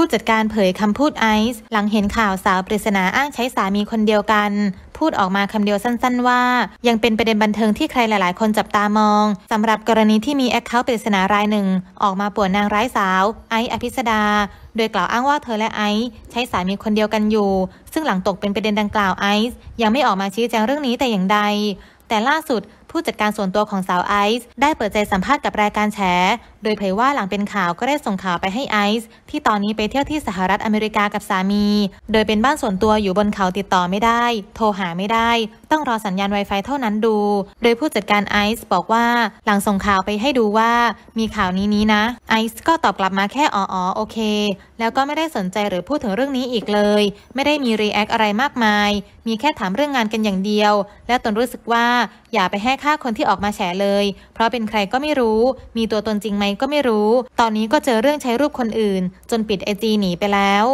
ู้จัดการเผยคำพูดไอซ์หลังเห็นข่าวสาวปริศนาอ้างใช้สามีคนเดียวกัน พูดออกมาคำเดียวสั้นๆ ว่า ยังเป็นประเด็นบันเทิงที่ใครหลายๆ คนจับตามองสำหรับกรณีที่มีแอคเคาท์ปริศนารายหนึ่ง ออกมาป่วนนางร้ายสาวไอซ์อภิษดา โดยกล่าวอ้างว่าเธอและไอซ์ใช้สามีคนเดียวกันอยู่ ซึ่งหลังตกเป็นประเด็นดังกล่าวไอซ์ยังไม่ออกมาชี้แจงเรื่องนี้แต่อย่างใด แต่ล่าสุดผู้จัดการส่วนตัวของสาวไอซ์ได้เปิดใจสัมภาษณ์กับรายการแฉ โดยเผยว่าหลังเป็นข่าวก็ได้ส่งข่าวไปให้ไอซ์ที่ตอนนี้ไปเที่ยวที่สหรัฐอเมริกากับสามี โดยเป็นบ้านส่วนตัวอยู่บนเขาติดต่อไม่ได้ โทรหาไม่ได้ ต้องรอสัญญาณ Wi-Fi เท่านั้นดู โดยผู้จัดการไอซ์บอกว่าหลังส่งข่าวไปให้ดูว่า มีข่าวนี้นี้นะ ไอซ์ก็ตอบกลับมาแค่อ๋อโอเค แล้วก็ไม่ได้สนใจหรือพูดถึงเรื่องนี้อีกเลย ไม่ได้มีรีแอคอะไรมากมาย มีแค่ถามเรื่องงานกันอย่างเดียว และตนรู้สึกว่าอย่าไปให้ค่าคนที่ออกมาแฉเลย เพราะเป็นใครก็ไม่รู้ มีตัวตนจริงไหมก็ไม่รู้ ตอนนี้ก็เจอเรื่องใช้รูปคนอื่น จนปิดไอจีหนีไปแล้ว